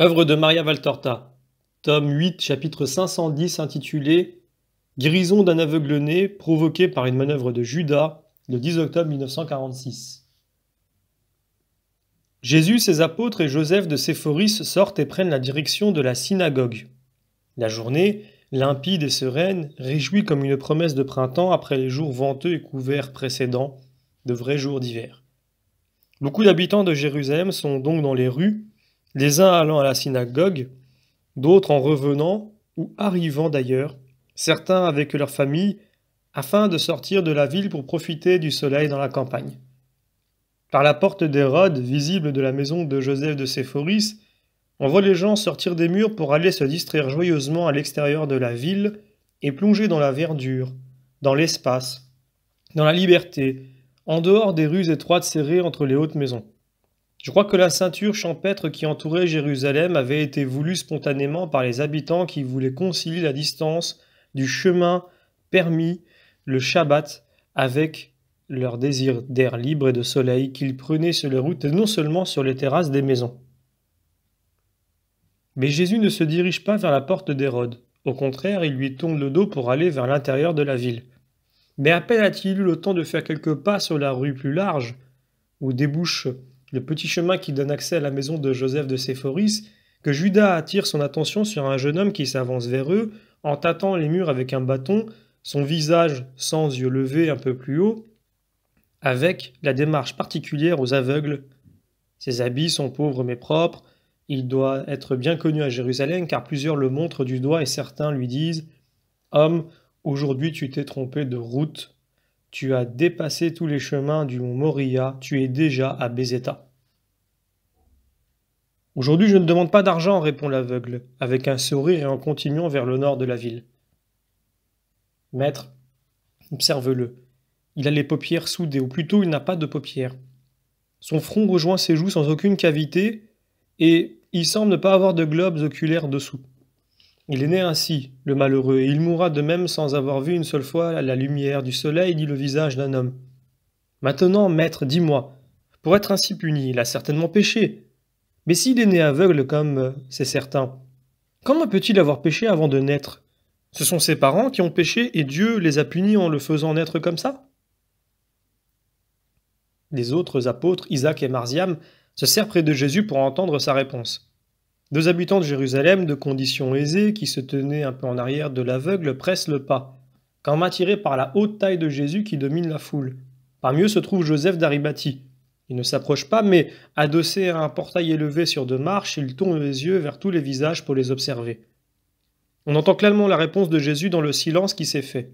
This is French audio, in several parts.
Œuvre de Maria Valtorta, tome 8, chapitre 510, intitulé Guérison d'un aveugle-né provoqué par une manœuvre de Judas, le 10 octobre 1946. Jésus, ses apôtres et Joseph de Séphoris sortent et prennent la direction de la synagogue. La journée, limpide et sereine, réjouit comme une promesse de printemps après les jours venteux et couverts précédents, de vrais jours d'hiver. Beaucoup d'habitants de Jérusalem sont donc dans les rues les uns allant à la synagogue, d'autres en revenant ou arrivant d'ailleurs, certains avec leurs famille afin de sortir de la ville pour profiter du soleil dans la campagne. Par la porte d'Hérode, visible de la maison de Joseph de Séphoris, on voit les gens sortir des murs pour aller se distraire joyeusement à l'extérieur de la ville et plonger dans la verdure, dans l'espace, dans la liberté, en dehors des rues étroites serrées entre les hautes maisons. Je crois que la ceinture champêtre qui entourait Jérusalem avait été voulue spontanément par les habitants qui voulaient concilier la distance du chemin permis le Shabbat avec leur désir d'air libre et de soleil qu'ils prenaient sur les routes et non seulement sur les terrasses des maisons. Mais Jésus ne se dirige pas vers la porte d'Hérode. Au contraire, il lui tourne le dos pour aller vers l'intérieur de la ville. Mais à peine a-t-il eu le temps de faire quelques pas sur la rue plus large, où débouche le petit chemin qui donne accès à la maison de Joseph de Séphoris, que Judas attire son attention sur un jeune homme qui s'avance vers eux, en tâtant les murs avec un bâton, son visage sans yeux levés un peu plus haut, avec la démarche particulière aux aveugles. Ses habits sont pauvres mais propres, il doit être bien connu à Jérusalem car plusieurs le montrent du doigt et certains lui disent Homme, aujourd'hui tu t'es trompé de route. Tu as dépassé tous les chemins du mont Moria, tu es déjà à Bezeta. Aujourd'hui, je ne demande pas d'argent, répond l'aveugle, avec un sourire et en continuant vers le nord de la ville. Maître, observe-le. Il a les paupières soudées, ou plutôt il n'a pas de paupières. Son front rejoint ses joues sans aucune cavité, et il semble ne pas avoir de globes oculaires dessous. Il est né ainsi, le malheureux, et il mourra de même sans avoir vu une seule fois la lumière du soleil ni le visage d'un homme. Maintenant, maître, dis-moi, pour être ainsi puni, il a certainement péché. Mais s'il est né aveugle, comme euh, c'est certain, comment peut-il avoir péché avant de naître Ce sont ses parents qui ont péché et Dieu les a punis en le faisant naître comme ça Les autres apôtres, Isaac et Marziam, se serrent près de Jésus pour entendre sa réponse. Deux habitants de Jérusalem, de conditions aisées, qui se tenaient un peu en arrière de l'aveugle, pressent le pas, comme attirés par la haute taille de Jésus qui domine la foule. Parmi eux se trouve Joseph d'Aribati. Il ne s'approche pas, mais adossé à un portail élevé sur deux marches, il tourne les yeux vers tous les visages pour les observer. On entend clairement la réponse de Jésus dans le silence qui s'est fait.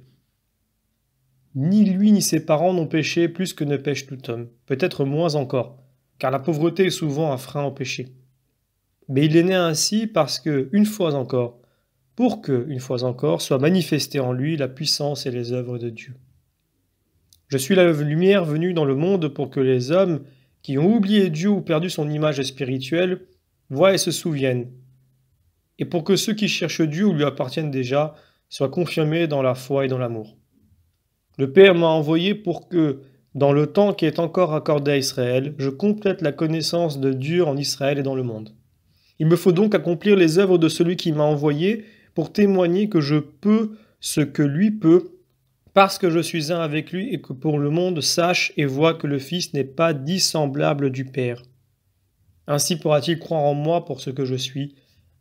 Ni lui ni ses parents n'ont péché plus que ne pêche tout homme, peut-être moins encore, car la pauvreté est souvent un frein au péché. Mais il est né ainsi parce que, une fois encore, pour que, une fois encore, soit manifestée en lui la puissance et les œuvres de Dieu. Je suis la lumière venue dans le monde pour que les hommes qui ont oublié Dieu ou perdu son image spirituelle voient et se souviennent, et pour que ceux qui cherchent Dieu ou lui appartiennent déjà soient confirmés dans la foi et dans l'amour. Le Père m'a envoyé pour que, dans le temps qui est encore accordé à Israël, je complète la connaissance de Dieu en Israël et dans le monde. Il me faut donc accomplir les œuvres de celui qui m'a envoyé pour témoigner que je peux ce que lui peut, parce que je suis un avec lui et que pour le monde sache et voit que le Fils n'est pas dissemblable du Père. Ainsi pourra-t-il croire en moi pour ce que je suis.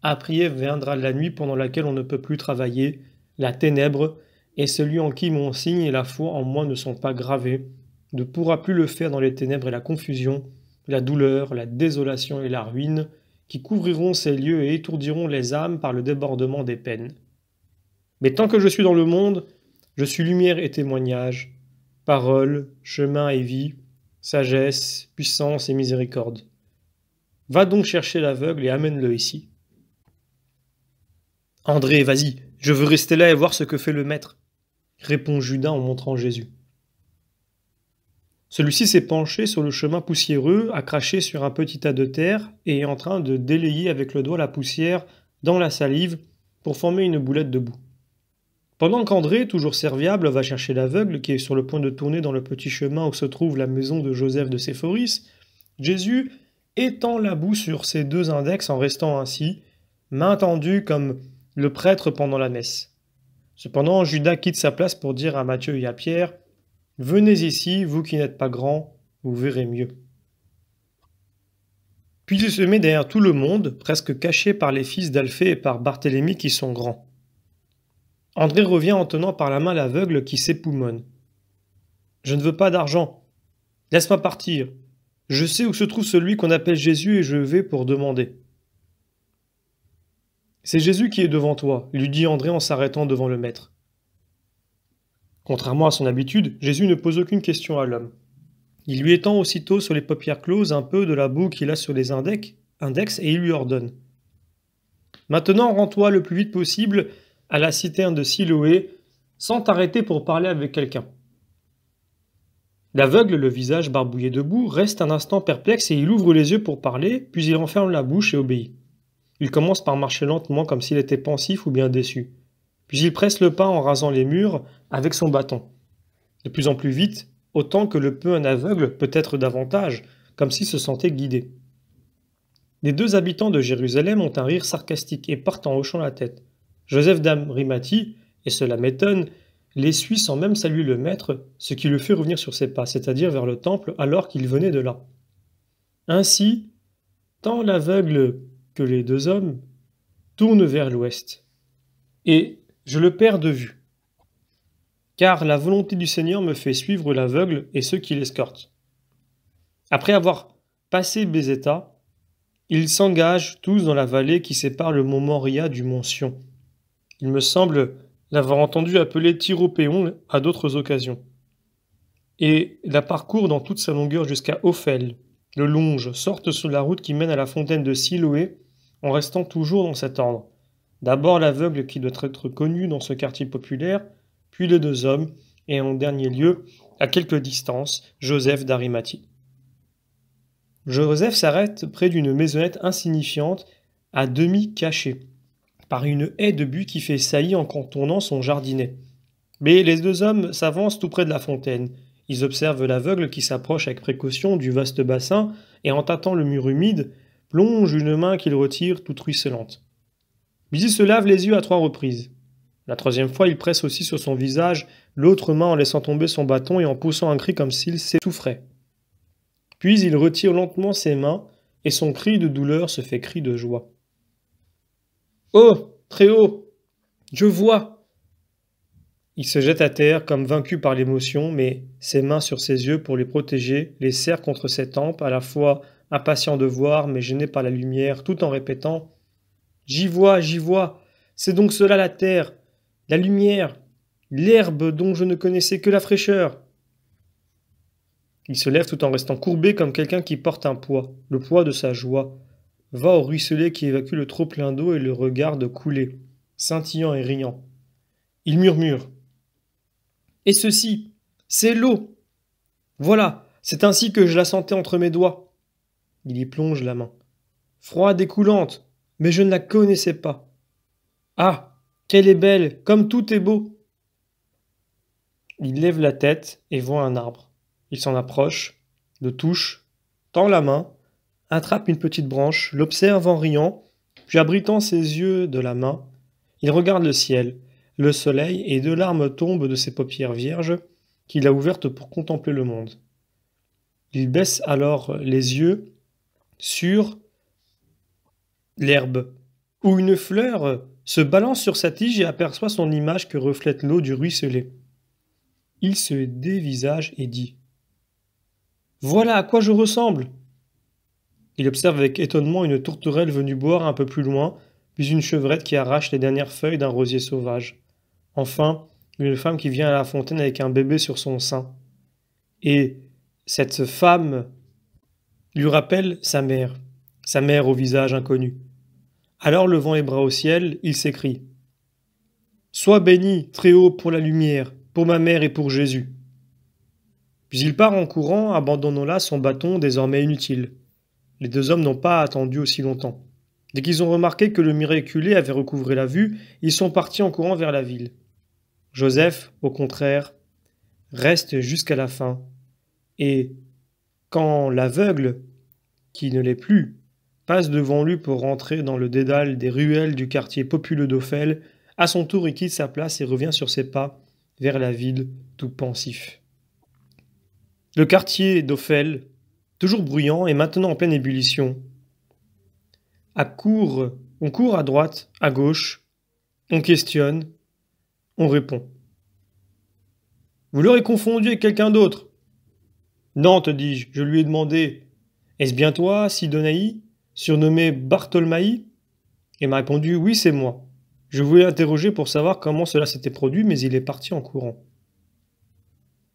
À prier viendra la nuit pendant laquelle on ne peut plus travailler, la ténèbre, et celui en qui mon signe et la foi en moi ne sont pas gravés ne pourra plus le faire dans les ténèbres et la confusion, la douleur, la désolation et la ruine, qui couvriront ces lieux et étourdiront les âmes par le débordement des peines. Mais tant que je suis dans le monde, je suis lumière et témoignage, parole, chemin et vie, sagesse, puissance et miséricorde. Va donc chercher l'aveugle et amène-le ici. André, vas-y, je veux rester là et voir ce que fait le maître, répond Judas en montrant Jésus. Celui-ci s'est penché sur le chemin poussiéreux, a craché sur un petit tas de terre et est en train de délayer avec le doigt la poussière dans la salive pour former une boulette de boue. Pendant qu'André, toujours serviable, va chercher l'aveugle qui est sur le point de tourner dans le petit chemin où se trouve la maison de Joseph de Séphoris, Jésus étend la boue sur ses deux index en restant ainsi, main tendue comme le prêtre pendant la messe. Cependant, Judas quitte sa place pour dire à Matthieu et à Pierre Venez ici, vous qui n'êtes pas grand, vous verrez mieux. Puis il se met derrière tout le monde, presque caché par les fils d'Alphée et par Barthélemy qui sont grands. André revient en tenant par la main l'aveugle qui s'époumonne. Je ne veux pas d'argent. Laisse-moi partir. Je sais où se trouve celui qu'on appelle Jésus et je vais pour demander. C'est Jésus qui est devant toi, lui dit André en s'arrêtant devant le maître. Contrairement à son habitude, Jésus ne pose aucune question à l'homme. Il lui étend aussitôt sur les paupières closes un peu de la boue qu'il a sur les index, index et il lui ordonne. Maintenant, rends-toi le plus vite possible à la citerne de Siloé sans t'arrêter pour parler avec quelqu'un. L'aveugle, le visage barbouillé debout, reste un instant perplexe et il ouvre les yeux pour parler, puis il enferme la bouche et obéit. Il commence par marcher lentement comme s'il était pensif ou bien déçu. Puis il presse le pas en rasant les murs avec son bâton. De plus en plus vite, autant que le peut un aveugle, peut-être davantage, comme s'il se sentait guidé. Les deux habitants de Jérusalem ont un rire sarcastique et partent en hochant la tête. Joseph d'Amrimati, et cela m'étonne, les suit sans même saluer le maître, ce qui le fait revenir sur ses pas, c'est-à-dire vers le temple, alors qu'il venait de là. Ainsi, tant l'aveugle que les deux hommes tournent vers l'ouest. Et je le perds de vue. Car la volonté du Seigneur me fait suivre l'aveugle et ceux qui l'escortent. Après avoir passé Bézéta, ils s'engagent tous dans la vallée qui sépare le mont Moria du mont Sion. Il me semble l'avoir entendu appeler Tyropéon à d'autres occasions. Et la parcourt dans toute sa longueur jusqu'à Ophel, le longe, sorte sur la route qui mène à la fontaine de Siloé, en restant toujours dans cet ordre. D'abord l'aveugle qui doit être connu dans ce quartier populaire, puis les deux hommes, et en dernier lieu, à quelque distance, Joseph d'Arimathie. Joseph s'arrête près d'une maisonnette insignifiante, à demi cachée, par une haie de buis qui fait saillie en contournant son jardinet. Mais les deux hommes s'avancent tout près de la fontaine. Ils observent l'aveugle qui s'approche avec précaution du vaste bassin et en tâtant le mur humide, plonge une main qu'il retire toute ruisselante il se lave les yeux à trois reprises. La troisième fois, il presse aussi sur son visage, l'autre main en laissant tomber son bâton et en poussant un cri comme s'il s'étouffrait. Puis il retire lentement ses mains, et son cri de douleur se fait cri de joie. Oh Très haut Je vois Il se jette à terre comme vaincu par l'émotion, mais ses mains sur ses yeux pour les protéger les serre contre ses tempes, à la fois impatient de voir mais gêné par la lumière, tout en répétant J'y vois, j'y vois. C'est donc cela la terre, la lumière, l'herbe dont je ne connaissais que la fraîcheur. Il se lève tout en restant courbé comme quelqu'un qui porte un poids, le poids de sa joie. Va au ruisselet qui évacue le trop plein d'eau et le regarde couler, scintillant et riant. Il murmure. Et ceci, c'est l'eau. Voilà, c'est ainsi que je la sentais entre mes doigts. Il y plonge la main. Froide et coulante, mais je ne la connaissais pas. Ah, qu'elle est belle, comme tout est beau. Il lève la tête et voit un arbre. Il s'en approche, le touche, tend la main, attrape une petite branche, l'observe en riant, puis abritant ses yeux de la main, il regarde le ciel, le soleil, et deux larmes tombent de ses paupières vierges qu'il a ouvertes pour contempler le monde. Il baisse alors les yeux sur L'herbe, ou une fleur, euh, se balance sur sa tige et aperçoit son image que reflète l'eau du ruisselet. Il se dévisage et dit Voilà à quoi je ressemble Il observe avec étonnement une tourterelle venue boire un peu plus loin, puis une chevrette qui arrache les dernières feuilles d'un rosier sauvage. Enfin, une femme qui vient à la fontaine avec un bébé sur son sein. Et cette femme lui rappelle sa mère sa mère au visage inconnu. Alors levant les bras au ciel, il s'écrie Sois béni, très haut, pour la lumière, pour ma mère et pour Jésus. Puis il part en courant, abandonnant là son bâton désormais inutile. Les deux hommes n'ont pas attendu aussi longtemps. Dès qu'ils ont remarqué que le miraculé avait recouvré la vue, ils sont partis en courant vers la ville. Joseph, au contraire, reste jusqu'à la fin. Et quand l'aveugle, qui ne l'est plus, passe devant lui pour rentrer dans le dédale des ruelles du quartier populeux d'Offel. À son tour, il quitte sa place et revient sur ses pas vers la ville, tout pensif. Le quartier d'Offel, toujours bruyant, et maintenant en pleine ébullition. court, on court à droite, à gauche, on questionne, on répond. Vous l'aurez confondu avec quelqu'un d'autre Non, te dis-je, je lui ai demandé. Est-ce bien toi, Sidonaï surnommé Bartholmaï, Et m'a répondu Oui, c'est moi. Je voulais l'interroger pour savoir comment cela s'était produit, mais il est parti en courant.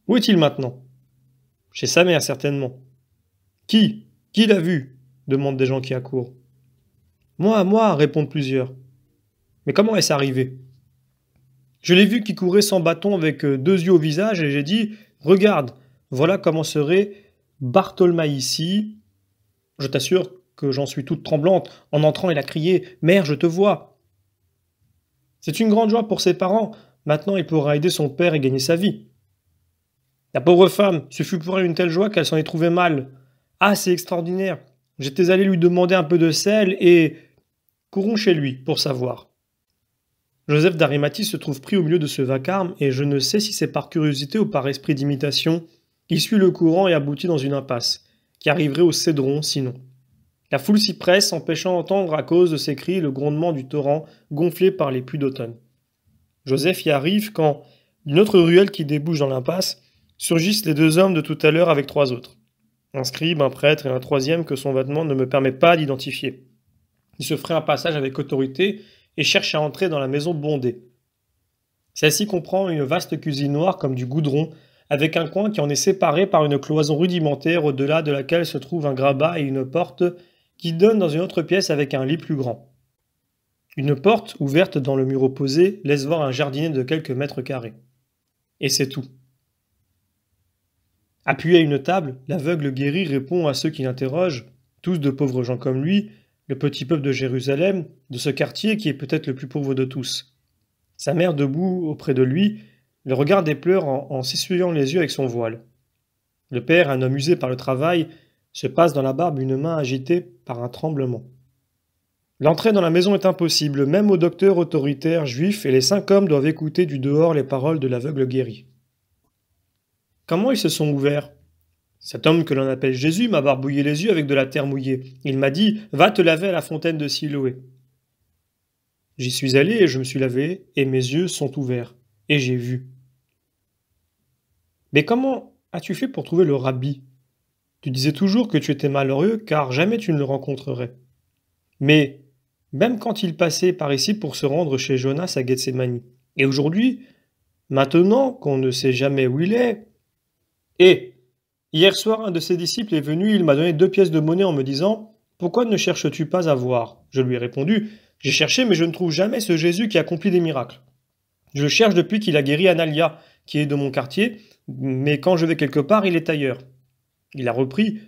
Où est-il maintenant Chez sa mère, certainement. Qui Qui l'a vu demandent des gens qui accourent. Moi, moi, répondent plusieurs. Mais comment est-ce arrivé Je l'ai vu qui courait sans bâton avec euh, deux yeux au visage et j'ai dit Regarde, voilà comment serait Bartholmaï ici. Je t'assure j'en suis toute tremblante. En entrant, il a crié Mère, je te vois C'est une grande joie pour ses parents. Maintenant, il pourra aider son père et gagner sa vie. La pauvre femme, ce fut pour elle une telle joie qu'elle s'en est trouvée mal. Ah, c'est extraordinaire J'étais allé lui demander un peu de sel et. Courons chez lui pour savoir. Joseph d'Arimathie se trouve pris au milieu de ce vacarme et je ne sais si c'est par curiosité ou par esprit d'imitation, il suit le courant et aboutit dans une impasse, qui arriverait au cédron sinon. La foule s'y presse, empêchant d'entendre à cause de ses cris le grondement du torrent gonflé par les pluies d'automne. Joseph y arrive quand, d'une autre ruelle qui débouche dans l'impasse, surgissent les deux hommes de tout à l'heure avec trois autres. Un scribe, un prêtre et un troisième que son vêtement ne me permet pas d'identifier. Il se ferait un passage avec autorité et cherche à entrer dans la maison bondée. Celle-ci comprend une vaste cuisine noire comme du goudron, avec un coin qui en est séparé par une cloison rudimentaire au-delà de laquelle se trouve un grabat et une porte qui donne dans une autre pièce avec un lit plus grand. Une porte ouverte dans le mur opposé laisse voir un jardinet de quelques mètres carrés. Et c'est tout. Appuyé à une table, l'aveugle guéri répond à ceux qui l'interrogent, tous de pauvres gens comme lui, le petit peuple de Jérusalem, de ce quartier qui est peut-être le plus pauvre de tous. Sa mère debout auprès de lui, le regarde et pleure en, en s'essuyant les yeux avec son voile. Le père, un homme usé par le travail, se passe dans la barbe une main agitée par un tremblement. L'entrée dans la maison est impossible, même au docteur autoritaire juif, et les cinq hommes doivent écouter du dehors les paroles de l'aveugle guéri. Comment ils se sont ouverts Cet homme que l'on appelle Jésus m'a barbouillé les yeux avec de la terre mouillée. Il m'a dit Va te laver à la fontaine de Siloé. J'y suis allé et je me suis lavé, et mes yeux sont ouverts, et j'ai vu. Mais comment as-tu fait pour trouver le rabbi tu disais toujours que tu étais malheureux car jamais tu ne le rencontrerais. Mais même quand il passait par ici pour se rendre chez Jonas à Gethsemane, et aujourd'hui, maintenant qu'on ne sait jamais où il est, et hier soir un de ses disciples est venu, il m'a donné deux pièces de monnaie en me disant Pourquoi ne cherches-tu pas à voir Je lui ai répondu J'ai cherché, mais je ne trouve jamais ce Jésus qui accomplit des miracles. Je cherche depuis qu'il a guéri Analia, qui est de mon quartier, mais quand je vais quelque part, il est ailleurs. Il a repris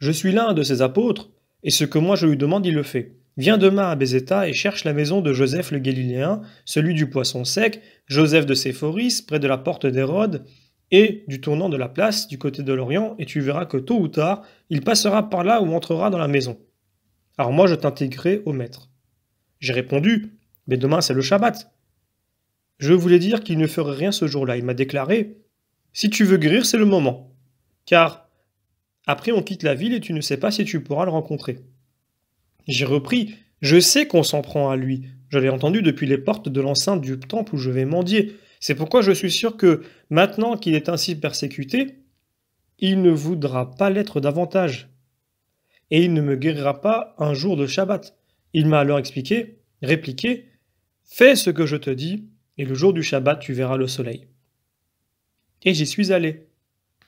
Je suis l'un de ses apôtres, et ce que moi je lui demande, il le fait. Viens demain à Bézéta et cherche la maison de Joseph le Galiléen, celui du poisson sec, Joseph de Séphoris, près de la porte d'Hérode, et du tournant de la place du côté de l'Orient, et tu verras que tôt ou tard, il passera par là ou entrera dans la maison. Alors moi je t'intégrerai au maître. J'ai répondu Mais demain c'est le Shabbat. Je voulais dire qu'il ne ferait rien ce jour-là. Il m'a déclaré Si tu veux guérir, c'est le moment. Car après, on quitte la ville et tu ne sais pas si tu pourras le rencontrer. J'ai repris. Je sais qu'on s'en prend à lui. Je l'ai entendu depuis les portes de l'enceinte du temple où je vais mendier. C'est pourquoi je suis sûr que, maintenant qu'il est ainsi persécuté, il ne voudra pas l'être davantage. Et il ne me guérira pas un jour de Shabbat. Il m'a alors expliqué, répliqué, Fais ce que je te dis, et le jour du Shabbat tu verras le soleil. Et j'y suis allé,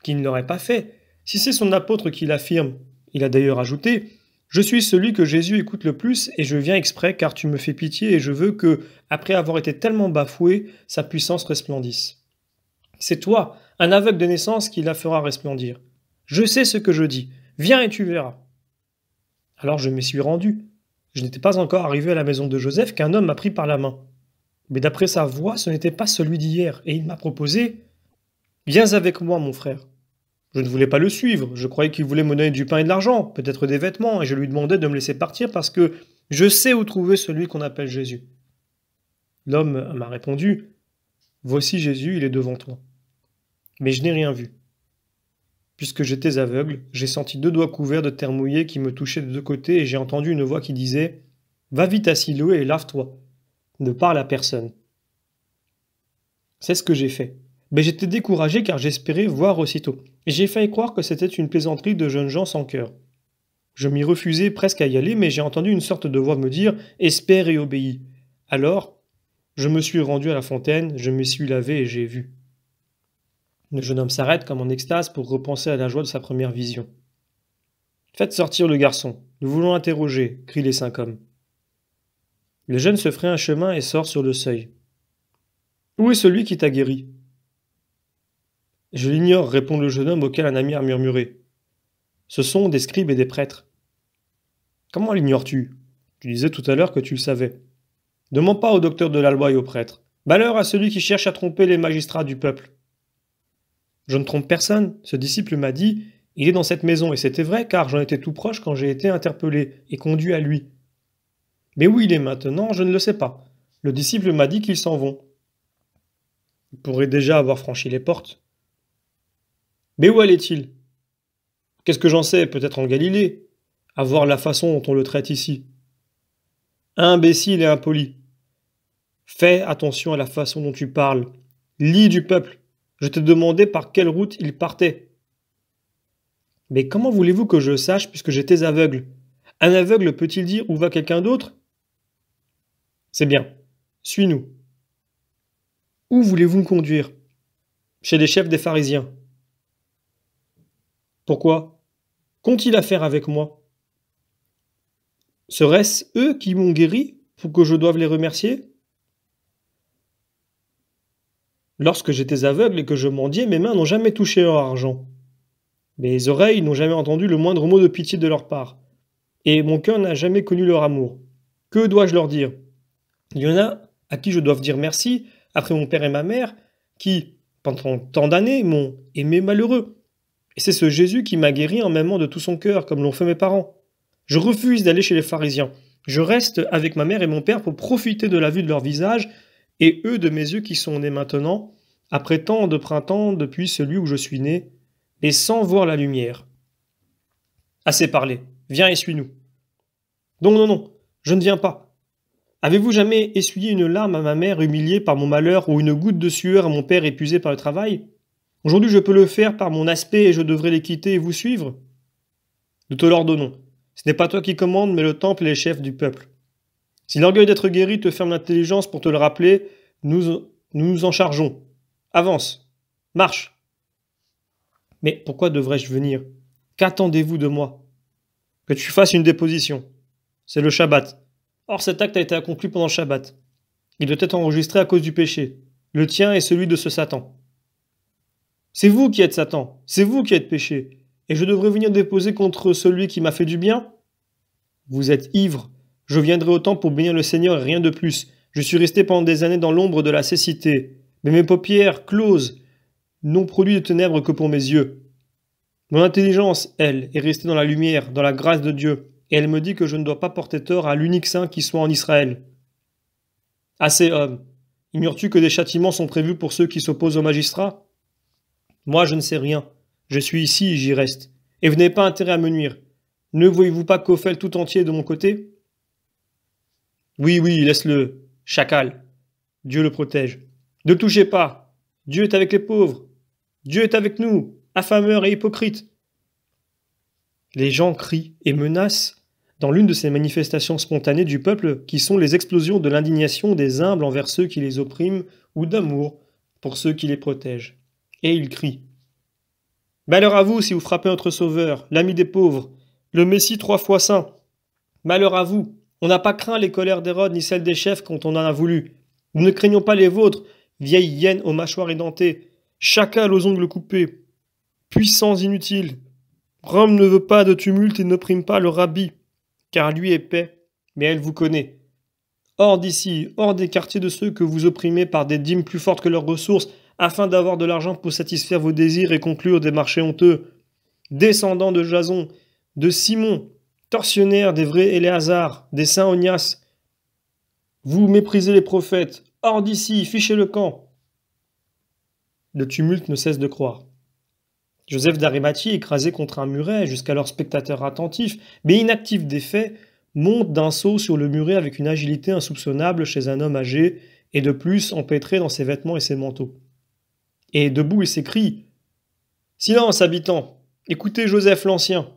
Qui ne l'aurait pas fait, si c'est son apôtre qui l'affirme, il a d'ailleurs ajouté Je suis celui que Jésus écoute le plus et je viens exprès car tu me fais pitié et je veux que, après avoir été tellement bafoué, sa puissance resplendisse. C'est toi, un aveugle de naissance, qui la fera resplendir. Je sais ce que je dis, viens et tu verras. Alors je m'y suis rendu. Je n'étais pas encore arrivé à la maison de Joseph qu'un homme m'a pris par la main. Mais d'après sa voix, ce n'était pas celui d'hier, et il m'a proposé Viens avec moi, mon frère. Je ne voulais pas le suivre, je croyais qu'il voulait me donner du pain et de l'argent, peut-être des vêtements, et je lui demandais de me laisser partir parce que je sais où trouver celui qu'on appelle Jésus. L'homme m'a répondu, Voici Jésus, il est devant toi. Mais je n'ai rien vu. Puisque j'étais aveugle, j'ai senti deux doigts couverts de terre mouillée qui me touchaient de deux côtés et j'ai entendu une voix qui disait Va vite à Siloé et lave-toi. Ne parle à personne. C'est ce que j'ai fait. Mais j'étais découragé car j'espérais voir aussitôt. J'ai failli croire que c'était une plaisanterie de jeunes gens sans cœur. Je m'y refusais presque à y aller, mais j'ai entendu une sorte de voix me dire Espère et obéis. Alors, je me suis rendu à la fontaine, je me suis lavé et j'ai vu. Le jeune homme s'arrête comme en extase pour repenser à la joie de sa première vision. Faites sortir le garçon, nous voulons interroger, crient les cinq hommes. Le jeune se fraye un chemin et sort sur le seuil. Où est celui qui t'a guéri je l'ignore, répond le jeune homme auquel un ami a murmuré. Ce sont des scribes et des prêtres. Comment l'ignores-tu Tu disais tout à l'heure que tu le savais. Demande pas au docteur de la loi et aux prêtres. Malheur à celui qui cherche à tromper les magistrats du peuple. Je ne trompe personne, ce disciple m'a dit, il est dans cette maison, et c'était vrai, car j'en étais tout proche quand j'ai été interpellé et conduit à lui. Mais où il est maintenant, je ne le sais pas. Le disciple m'a dit qu'ils s'en vont. Il pourrait déjà avoir franchi les portes. Mais où allait-il Qu'est-ce que j'en sais Peut-être en Galilée, à voir la façon dont on le traite ici. Imbécile et impoli. Fais attention à la façon dont tu parles. Lis du peuple. Je t'ai demandé par quelle route il partait. Mais comment voulez-vous que je sache puisque j'étais aveugle Un aveugle peut-il dire où va quelqu'un d'autre C'est bien. Suis-nous. Où voulez-vous me conduire Chez les chefs des pharisiens. Pourquoi Qu'ont-ils à faire avec moi Serait-ce eux qui m'ont guéri pour que je doive les remercier Lorsque j'étais aveugle et que je mendiais, mes mains n'ont jamais touché leur argent. Mes oreilles n'ont jamais entendu le moindre mot de pitié de leur part. Et mon cœur n'a jamais connu leur amour. Que dois-je leur dire Il y en a à qui je dois dire merci, après mon père et ma mère, qui, pendant tant d'années, m'ont aimé malheureux, et c'est ce Jésus qui m'a guéri en m'aimant de tout son cœur, comme l'ont fait mes parents. Je refuse d'aller chez les pharisiens. Je reste avec ma mère et mon père pour profiter de la vue de leur visage, et eux de mes yeux qui sont nés maintenant, après tant de printemps depuis celui où je suis né, et sans voir la lumière. Assez parlé, viens et suis-nous. Non, non, non, je ne viens pas. Avez-vous jamais essuyé une larme à ma mère humiliée par mon malheur ou une goutte de sueur à mon père épuisé par le travail Aujourd'hui, je peux le faire par mon aspect et je devrais les quitter et vous suivre Nous te l'ordonnons. Ce n'est pas toi qui commandes, mais le temple et les chefs du peuple. Si l'orgueil d'être guéri te ferme l'intelligence pour te le rappeler, nous, nous en chargeons. Avance. Marche. Mais pourquoi devrais-je venir Qu'attendez-vous de moi Que tu fasses une déposition. C'est le Shabbat. Or cet acte a été accompli pendant le Shabbat. Il doit être enregistré à cause du péché, le tien est celui de ce Satan. C'est vous qui êtes Satan, c'est vous qui êtes péché, et je devrais venir déposer contre celui qui m'a fait du bien Vous êtes ivre, je viendrai autant pour bénir le Seigneur et rien de plus. Je suis resté pendant des années dans l'ombre de la cécité, mais mes paupières closes n'ont produit de ténèbres que pour mes yeux. Mon intelligence, elle, est restée dans la lumière, dans la grâce de Dieu, et elle me dit que je ne dois pas porter tort à l'unique saint qui soit en Israël. Assez homme, ignores-tu que des châtiments sont prévus pour ceux qui s'opposent aux magistrats moi, je ne sais rien. Je suis ici et j'y reste. Et vous n'avez pas intérêt à me nuire. Ne voyez-vous pas Kofel tout entier de mon côté Oui, oui, laisse-le, chacal. Dieu le protège. Ne touchez pas. Dieu est avec les pauvres. Dieu est avec nous, affameurs et hypocrites. Les gens crient et menacent dans l'une de ces manifestations spontanées du peuple qui sont les explosions de l'indignation des humbles envers ceux qui les oppriment ou d'amour pour ceux qui les protègent et il crie Malheur à vous si vous frappez notre Sauveur, l'ami des pauvres, le Messie trois fois saint. Malheur à vous, on n'a pas craint les colères d'Hérode ni celles des chefs quand on en a voulu. Nous ne craignons pas les vôtres, vieilles hyènes aux mâchoires édentées, chacun aux ongles coupés, puissants inutiles. Rome ne veut pas de tumulte et n'opprime pas le rabbi, car lui est paix, mais elle vous connaît. Hors d'ici, hors des quartiers de ceux que vous opprimez par des dîmes plus fortes que leurs ressources, afin d'avoir de l'argent pour satisfaire vos désirs et conclure des marchés honteux. Descendant de Jason, de Simon, tortionnaire des vrais Éléazar, des saints Onias, vous méprisez les prophètes, hors d'ici, fichez le camp. Le tumulte ne cesse de croire. Joseph d'Arimathie, écrasé contre un muret, jusqu'alors spectateur attentif, mais inactif des faits, monte d'un saut sur le muret avec une agilité insoupçonnable chez un homme âgé et de plus empêtré dans ses vêtements et ses manteaux. Et debout, il s'écrie Silence, habitants Écoutez Joseph l'Ancien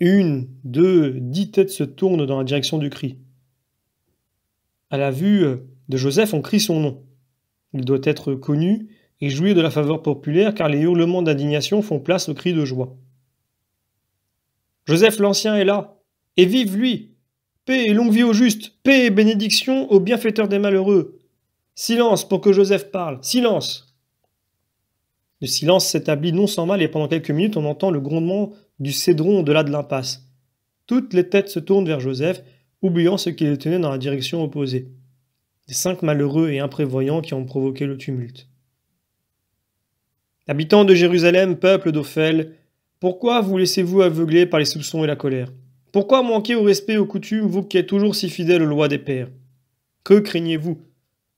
Une, deux, dix têtes se tournent dans la direction du cri. À la vue de Joseph, on crie son nom. Il doit être connu et jouir de la faveur populaire car les hurlements d'indignation font place aux cris de joie. Joseph l'Ancien est là, et vive lui Paix et longue vie au juste, paix et bénédiction aux bienfaiteurs des malheureux, Silence pour que Joseph parle. Silence. Le silence s'établit non sans mal et pendant quelques minutes on entend le grondement du cédron au-delà de l'impasse. Toutes les têtes se tournent vers Joseph, oubliant ce qui les tenait dans la direction opposée. Les cinq malheureux et imprévoyants qui ont provoqué le tumulte. Habitants de Jérusalem, peuple d'Ophel, pourquoi vous laissez-vous aveugler par les soupçons et la colère Pourquoi manquer au respect et aux coutumes, vous qui êtes toujours si fidèles aux lois des pères Que craignez-vous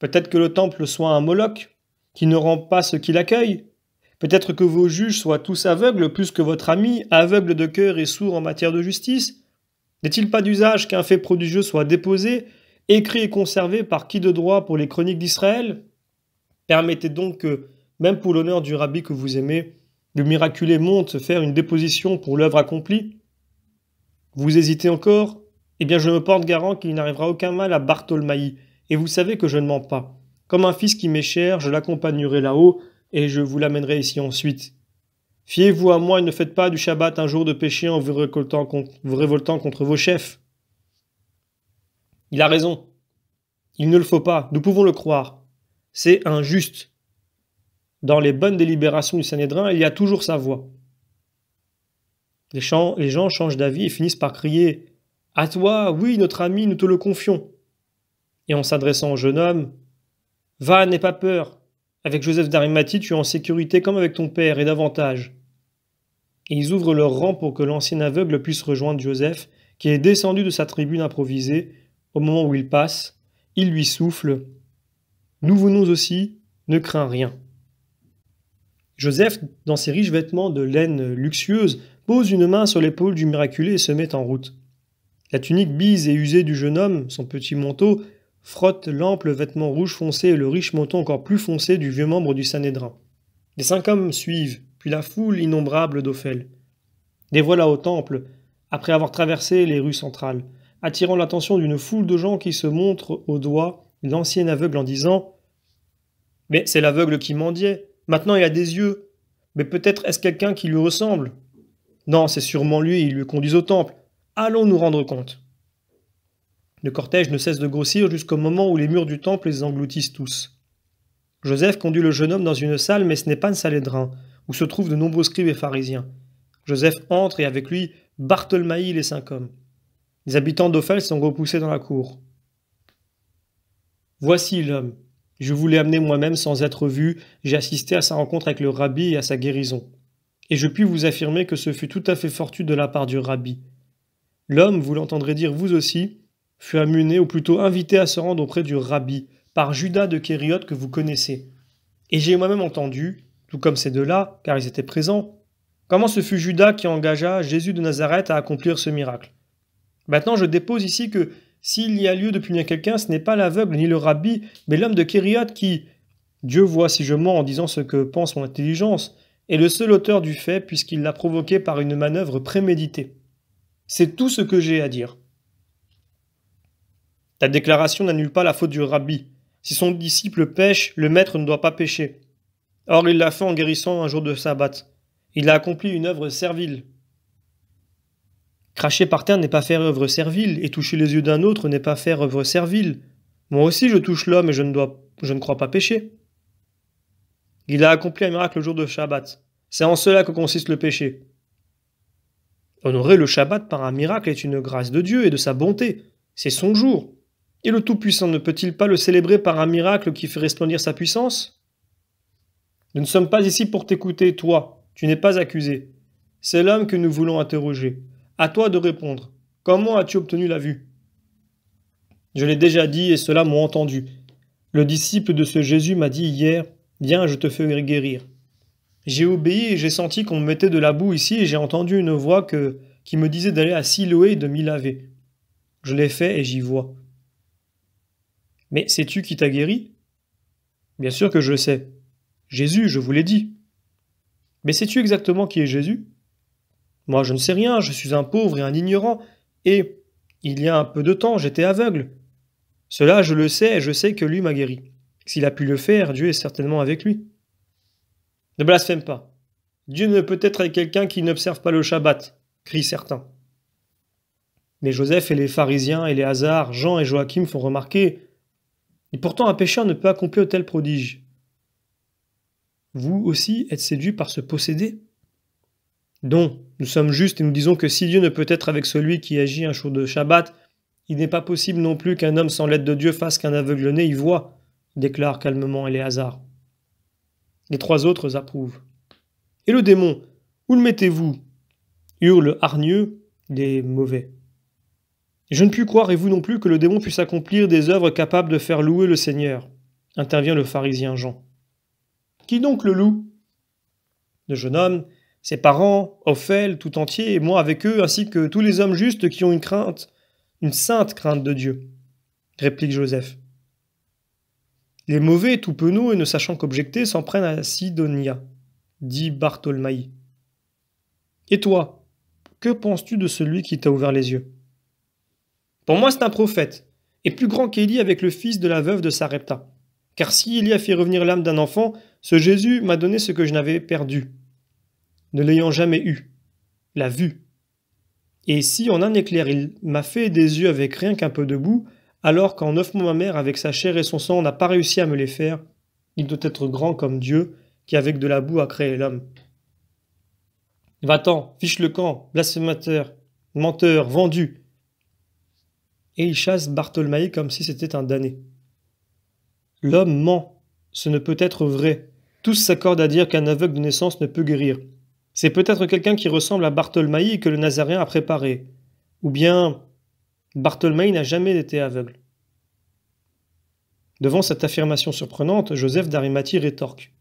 Peut-être que le temple soit un Moloch, qui ne rend pas ce qu'il accueille. Peut-être que vos juges soient tous aveugles plus que votre ami, aveugle de cœur et sourd en matière de justice. N'est-il pas d'usage qu'un fait prodigieux soit déposé, écrit et conservé par qui de droit pour les chroniques d'Israël Permettez donc que, même pour l'honneur du rabbi que vous aimez, le miraculé monte se faire une déposition pour l'œuvre accomplie. Vous hésitez encore Eh bien, je me porte garant qu'il n'arrivera aucun mal à Bartholmaï, et vous savez que je ne mens pas. Comme un fils qui m'est cher, je l'accompagnerai là-haut, et je vous l'amènerai ici ensuite. Fiez-vous à moi et ne faites pas du Shabbat un jour de péché en vous, révoltant contre vos chefs. Il a raison. Il ne le faut pas, nous pouvons le croire. C'est injuste. Dans les bonnes délibérations du Sanhédrin, il y a toujours sa voix. Les les gens changent d'avis et finissent par crier À toi, oui, notre ami, nous te le confions et en s'adressant au jeune homme Va, n'aie pas peur. Avec Joseph d'arimati tu es en sécurité comme avec ton père et davantage. Et ils ouvrent leur rang pour que l'ancien aveugle puisse rejoindre Joseph, qui est descendu de sa tribune improvisée. Au moment où il passe, il lui souffle Nous venons aussi, ne crains rien. Joseph, dans ses riches vêtements de laine luxueuse, pose une main sur l'épaule du miraculé et se met en route. La tunique bise et usée du jeune homme, son petit manteau, frotte l'ample vêtement rouge foncé et le riche menton encore plus foncé du vieux membre du Sanhédrin. Les cinq hommes suivent, puis la foule innombrable d'Ophel. Les voilà au temple, après avoir traversé les rues centrales, attirant l'attention d'une foule de gens qui se montrent au doigt l'ancien aveugle en disant Mais c'est l'aveugle qui mendiait, maintenant il a des yeux, mais peut-être est-ce quelqu'un qui lui ressemble Non, c'est sûrement lui, il lui conduisent au temple, allons nous rendre compte. Le cortège ne cesse de grossir jusqu'au moment où les murs du temple les engloutissent tous. Joseph conduit le jeune homme dans une salle, mais ce n'est pas une salle drain, où se trouvent de nombreux scribes et pharisiens. Joseph entre et avec lui Bartholomaï et les cinq hommes. Les habitants d'Ophel sont repoussés dans la cour. Voici l'homme. Je vous l'ai amené moi-même sans être vu, j'ai assisté à sa rencontre avec le rabbi et à sa guérison. Et je puis vous affirmer que ce fut tout à fait fortu de la part du rabbi. L'homme, vous l'entendrez dire vous aussi, fut amené ou plutôt invité à se rendre auprès du rabbi par Judas de Kériot que vous connaissez. Et j'ai moi-même entendu, tout comme ces deux-là, car ils étaient présents, comment ce fut Judas qui engagea Jésus de Nazareth à accomplir ce miracle. Maintenant, je dépose ici que s'il y a lieu de punir quelqu'un, ce n'est pas l'aveugle ni le rabbi, mais l'homme de Kériot qui, Dieu voit si je mens en disant ce que pense mon intelligence, est le seul auteur du fait puisqu'il l'a provoqué par une manœuvre préméditée. C'est tout ce que j'ai à dire. Ta déclaration n'annule pas la faute du rabbi. Si son disciple pêche, le maître ne doit pas pécher. Or il l'a fait en guérissant un jour de sabbat. Il a accompli une œuvre servile. Cracher par terre n'est pas faire œuvre servile, et toucher les yeux d'un autre n'est pas faire œuvre servile. Moi aussi je touche l'homme et je ne, dois, je ne crois pas pécher. Il a accompli un miracle le jour de Shabbat. C'est en cela que consiste le péché. Honorer le Shabbat par un miracle est une grâce de Dieu et de sa bonté. C'est son jour. Et le Tout-Puissant ne peut-il pas le célébrer par un miracle qui fait resplendir sa puissance Nous ne sommes pas ici pour t'écouter, toi, tu n'es pas accusé. C'est l'homme que nous voulons interroger. À toi de répondre. Comment as-tu obtenu la vue Je l'ai déjà dit et cela m'ont entendu. Le disciple de ce Jésus m'a dit hier Viens, je te fais guérir. J'ai obéi et j'ai senti qu'on me mettait de la boue ici et j'ai entendu une voix qui me disait d'aller à Siloé et de m'y laver. Je l'ai fait et j'y vois. Mais sais-tu qui t'a guéri Bien sûr que je sais. Jésus, je vous l'ai dit. Mais sais-tu exactement qui est Jésus Moi, je ne sais rien, je suis un pauvre et un ignorant, et, il y a un peu de temps, j'étais aveugle. Cela, je le sais, et je sais que lui m'a guéri. S'il a pu le faire, Dieu est certainement avec lui. Ne blasphème pas. Dieu ne peut être avec quelqu'un qui n'observe pas le Shabbat, crient certains. Mais Joseph et les pharisiens et les hasards, Jean et Joachim font remarquer et pourtant un pécheur ne peut accomplir tel prodige. Vous aussi êtes séduit par ce possédé Donc, nous sommes justes et nous disons que si Dieu ne peut être avec celui qui agit un jour de Shabbat, il n'est pas possible non plus qu'un homme sans l'aide de Dieu fasse qu'un aveugle-né y voit, déclare calmement Éléazar. Les trois autres approuvent. Et le démon, où le mettez-vous hurle hargneux des mauvais. Je ne puis croire, et vous non plus, que le démon puisse accomplir des œuvres capables de faire louer le Seigneur, intervient le pharisien Jean. Qui donc le loue Le jeune homme, ses parents, Ophel tout entier, et moi avec eux, ainsi que tous les hommes justes qui ont une crainte, une sainte crainte de Dieu, réplique Joseph. Les mauvais, tout penauds et ne sachant qu'objecter, s'en prennent à Sidonia, dit Bartholmaï. Et toi, que penses-tu de celui qui t'a ouvert les yeux pour moi, c'est un prophète, et plus grand qu'Élie avec le fils de la veuve de Sarepta. Car si Élie a fait revenir l'âme d'un enfant, ce Jésus m'a donné ce que je n'avais perdu, ne l'ayant jamais eu, la vue. Et si en un éclair il m'a fait des yeux avec rien qu'un peu de boue, alors qu'en neuf mois ma mère, avec sa chair et son sang, n'a pas réussi à me les faire, il doit être grand comme Dieu, qui avec de la boue a créé l'homme. Va-t'en, fiche le camp, blasphémateur, menteur, vendu, et il chasse Bartholmaï comme si c'était un damné. L'homme ment, ce ne peut être vrai. Tous s'accordent à dire qu'un aveugle de naissance ne peut guérir. C'est peut-être quelqu'un qui ressemble à Bartholmaï que le Nazaréen a préparé. Ou bien Bartholmaï n'a jamais été aveugle. Devant cette affirmation surprenante, Joseph d'Arimathie rétorque.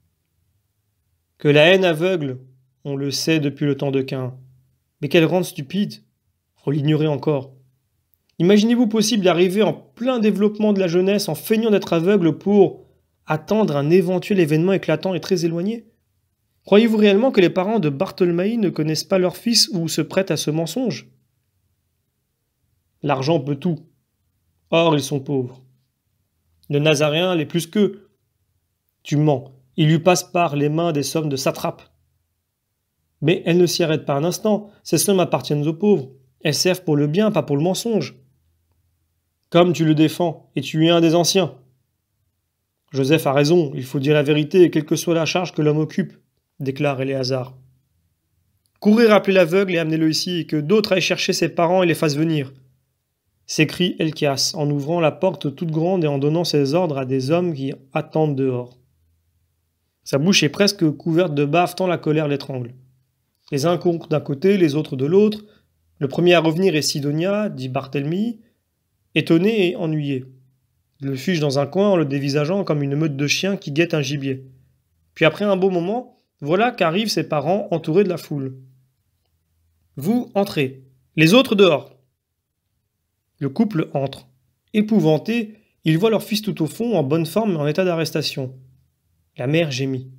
Que la haine aveugle, on le sait depuis le temps de Cain, mais qu'elle rende stupide, faut l'ignorer encore. Imaginez-vous possible d'arriver en plein développement de la jeunesse en feignant d'être aveugle pour attendre un éventuel événement éclatant et très éloigné Croyez-vous réellement que les parents de Bartholmaï ne connaissent pas leur fils ou se prêtent à ce mensonge L'argent peut tout. Or, ils sont pauvres. Le Nazaréen l'est plus qu'eux. Tu mens. Il lui passe par les mains des sommes de satrape. Mais elles ne s'y arrête pas un instant. Ces sommes appartiennent aux pauvres. Elles servent pour le bien, pas pour le mensonge comme tu le défends, et tu es un des anciens. Joseph a raison, il faut dire la vérité, quelle que soit la charge que l'homme occupe, déclare Eléazar. Courir appeler l'aveugle et amenez-le ici, et que d'autres aillent chercher ses parents et les fassent venir. S'écrie Elchias, en ouvrant la porte toute grande et en donnant ses ordres à des hommes qui attendent dehors. Sa bouche est presque couverte de bave, tant la colère l'étrangle. Les uns courent d'un côté, les autres de l'autre. Le premier à revenir est Sidonia, dit Barthélemy, étonné et ennuyé. Il le fiche dans un coin en le dévisageant comme une meute de chiens qui guette un gibier. Puis après un beau moment, voilà qu'arrivent ses parents entourés de la foule. Vous entrez, les autres dehors. Le couple entre. Épouvanté, ils voient leur fils tout au fond, en bonne forme et en état d'arrestation. La mère gémit.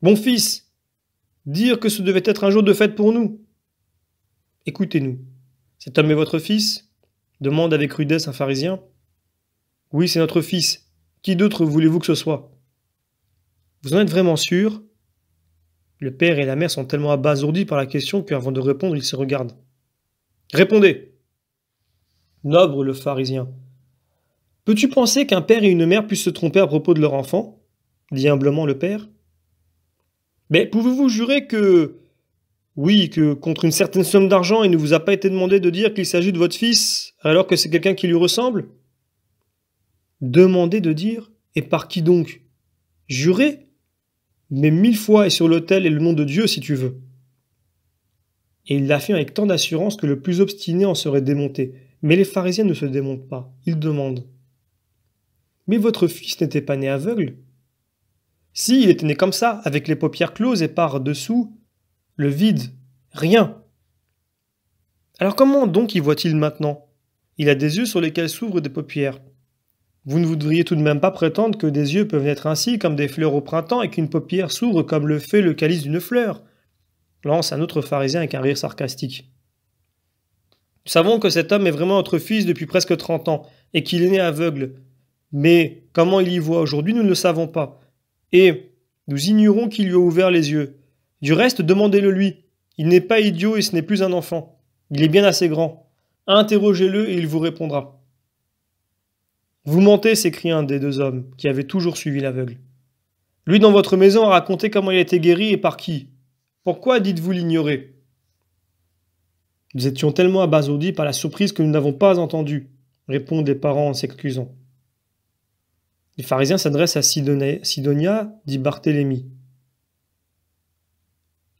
Bon fils, dire que ce devait être un jour de fête pour nous. Écoutez-nous. Cet homme est votre fils, demande avec rudesse un pharisien. Oui, c'est notre fils. Qui d'autre voulez-vous que ce soit Vous en êtes vraiment sûr Le père et la mère sont tellement abasourdis par la question qu'avant de répondre, ils se regardent. Répondez Nobre le pharisien. Peux-tu penser qu'un père et une mère puissent se tromper à propos de leur enfant dit humblement le père. Mais pouvez-vous jurer que. Oui, que contre une certaine somme d'argent, il ne vous a pas été demandé de dire qu'il s'agit de votre fils alors que c'est quelqu'un qui lui ressemble Demandez de dire Et par qui donc Jurez Mais mille fois et sur l'autel et le nom de Dieu si tu veux. Et il fait avec tant d'assurance que le plus obstiné en serait démonté. Mais les pharisiens ne se démontent pas, ils demandent. Mais votre fils n'était pas né aveugle Si, il était né comme ça, avec les paupières closes et par-dessous le vide, rien. Alors comment donc y voit-il maintenant il a des yeux sur lesquels s'ouvrent des paupières. Vous ne voudriez tout de même pas prétendre que des yeux peuvent naître ainsi comme des fleurs au printemps et qu'une paupière s'ouvre comme le fait le calice d'une fleur lance un autre pharisien avec un rire sarcastique. Nous savons que cet homme est vraiment notre fils depuis presque trente ans et qu'il est né aveugle. Mais comment il y voit aujourd'hui, nous ne le savons pas. Et nous ignorons qui lui a ouvert les yeux. Du reste, demandez-le lui. Il n'est pas idiot et ce n'est plus un enfant. Il est bien assez grand. Interrogez-le et il vous répondra. Vous mentez, s'écria un des deux hommes, qui avait toujours suivi l'aveugle. Lui, dans votre maison, a raconté comment il a été guéri et par qui. Pourquoi dites-vous l'ignorer Nous étions tellement abasourdis par la surprise que nous n'avons pas entendu, répondent les parents en s'excusant. Les pharisiens s'adressent à Sidonia, dit Barthélemy.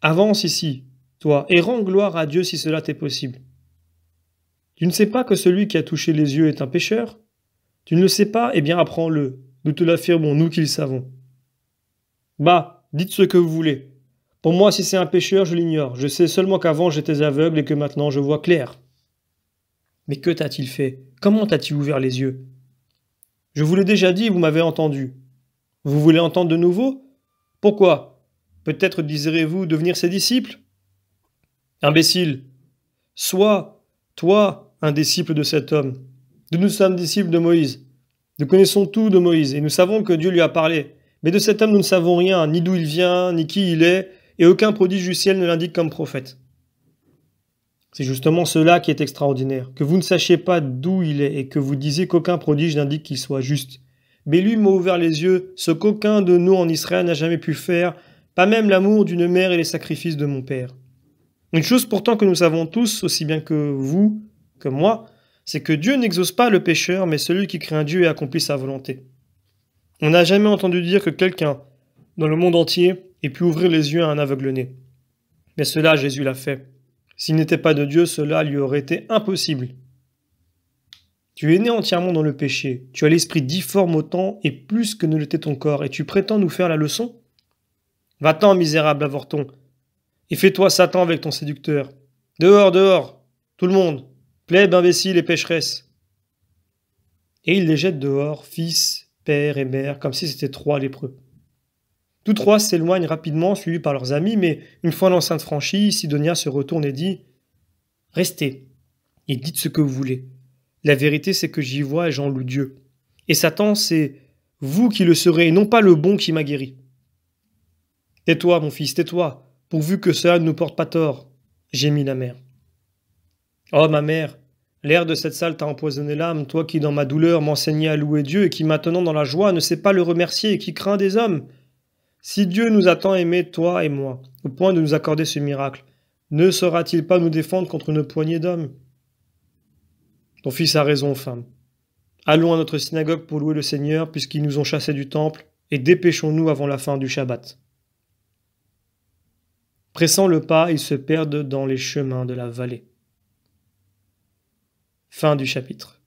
Avance ici, toi, et rends gloire à Dieu si cela t'est possible. Tu ne sais pas que celui qui a touché les yeux est un pécheur Tu ne le sais pas Eh bien apprends-le. Nous te l'affirmons, nous qui le savons. Bah, dites ce que vous voulez. Pour moi, si c'est un pécheur, je l'ignore. Je sais seulement qu'avant j'étais aveugle et que maintenant je vois clair. Mais que t'a-t-il fait Comment t'a-t-il ouvert les yeux Je vous l'ai déjà dit, vous m'avez entendu. Vous voulez entendre de nouveau Pourquoi Peut-être désirez-vous devenir ses disciples Imbécile Soit. toi, un disciple de cet homme. Nous sommes disciples de Moïse. Nous connaissons tout de Moïse et nous savons que Dieu lui a parlé. Mais de cet homme, nous ne savons rien, ni d'où il vient, ni qui il est, et aucun prodige du ciel ne l'indique comme prophète. C'est justement cela qui est extraordinaire, que vous ne sachiez pas d'où il est et que vous disiez qu'aucun prodige n'indique qu'il soit juste. Mais lui m'a ouvert les yeux, ce qu'aucun de nous en Israël n'a jamais pu faire, pas même l'amour d'une mère et les sacrifices de mon père. Une chose pourtant que nous savons tous, aussi bien que vous, moi, c'est que Dieu n'exauce pas le pécheur, mais celui qui craint Dieu et accomplit sa volonté. On n'a jamais entendu dire que quelqu'un, dans le monde entier, ait pu ouvrir les yeux à un aveugle-né. Mais cela, Jésus l'a fait. S'il n'était pas de Dieu, cela lui aurait été impossible. Tu es né entièrement dans le péché, tu as l'esprit difforme autant et plus que ne l'était ton corps, et tu prétends nous faire la leçon Va-t'en, misérable avorton, et fais-toi Satan avec ton séducteur. Dehors, dehors, tout le monde les et pécheresse. Et il les jette dehors, fils, père et mère, comme si c'était trois lépreux. Tous trois s'éloignent rapidement, suivis par leurs amis, mais une fois l'enceinte franchie, Sidonia se retourne et dit Restez et dites ce que vous voulez. La vérité, c'est que j'y vois et j'en loue Dieu. Et Satan, c'est vous qui le serez, et non pas le bon qui m'a guéri. Tais-toi, mon fils, tais-toi, pourvu que cela ne nous porte pas tort, J'ai mis la mère. Oh, ma mère, L'air de cette salle t'a empoisonné l'âme, toi qui dans ma douleur m'enseignais à louer Dieu et qui maintenant dans la joie ne sait pas le remercier et qui craint des hommes. Si Dieu nous a tant aimés, toi et moi, au point de nous accorder ce miracle, ne saura-t-il pas nous défendre contre une poignée d'hommes Ton fils a raison, femme. Allons à notre synagogue pour louer le Seigneur, puisqu'ils nous ont chassés du temple, et dépêchons-nous avant la fin du Shabbat. Pressant le pas, ils se perdent dans les chemins de la vallée. Fin du chapitre.